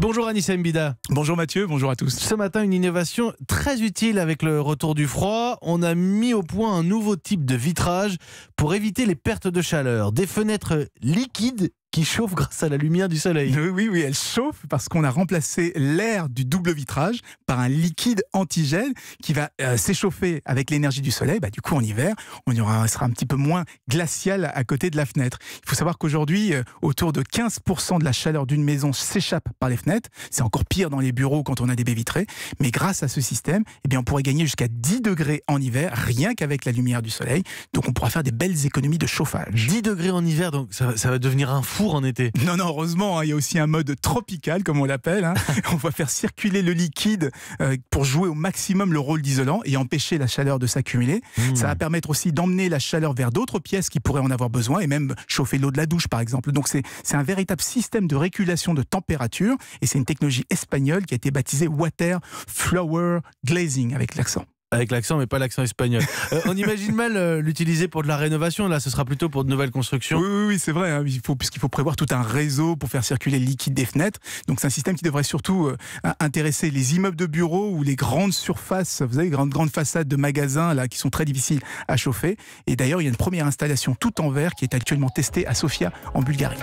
Bonjour Anissa Mbida. Bonjour Mathieu, bonjour à tous. Ce matin, une innovation très utile avec le retour du froid. On a mis au point un nouveau type de vitrage pour éviter les pertes de chaleur. Des fenêtres liquides qui chauffe grâce à la lumière du soleil. Oui, oui, oui elle chauffe parce qu'on a remplacé l'air du double vitrage par un liquide antigène qui va euh, s'échauffer avec l'énergie du soleil. Bah, du coup, en hiver, on y aura, sera un petit peu moins glacial à côté de la fenêtre. Il faut savoir qu'aujourd'hui, euh, autour de 15% de la chaleur d'une maison s'échappe par les fenêtres. C'est encore pire dans les bureaux quand on a des baies vitrées. Mais grâce à ce système, eh bien, on pourrait gagner jusqu'à 10 degrés en hiver, rien qu'avec la lumière du soleil. Donc, on pourra faire des belles économies de chauffage. 10 degrés en hiver, donc ça, ça va devenir un fou en été. Non, non, heureusement, hein, il y a aussi un mode tropical, comme on l'appelle. Hein. on va faire circuler le liquide euh, pour jouer au maximum le rôle d'isolant et empêcher la chaleur de s'accumuler. Mmh. Ça va permettre aussi d'emmener la chaleur vers d'autres pièces qui pourraient en avoir besoin et même chauffer l'eau de la douche, par exemple. Donc, c'est un véritable système de régulation de température et c'est une technologie espagnole qui a été baptisée Water Flower Glazing avec l'accent. Avec l'accent, mais pas l'accent espagnol. Euh, on imagine mal euh, l'utiliser pour de la rénovation. Là, ce sera plutôt pour de nouvelles constructions. Oui, oui, c'est vrai. Hein. il faut, puisqu'il faut prévoir tout un réseau pour faire circuler le liquide des fenêtres. Donc, c'est un système qui devrait surtout euh, intéresser les immeubles de bureaux ou les grandes surfaces. Vous avez grandes, grandes façades de magasins là qui sont très difficiles à chauffer. Et d'ailleurs, il y a une première installation tout en verre qui est actuellement testée à Sofia en Bulgarie.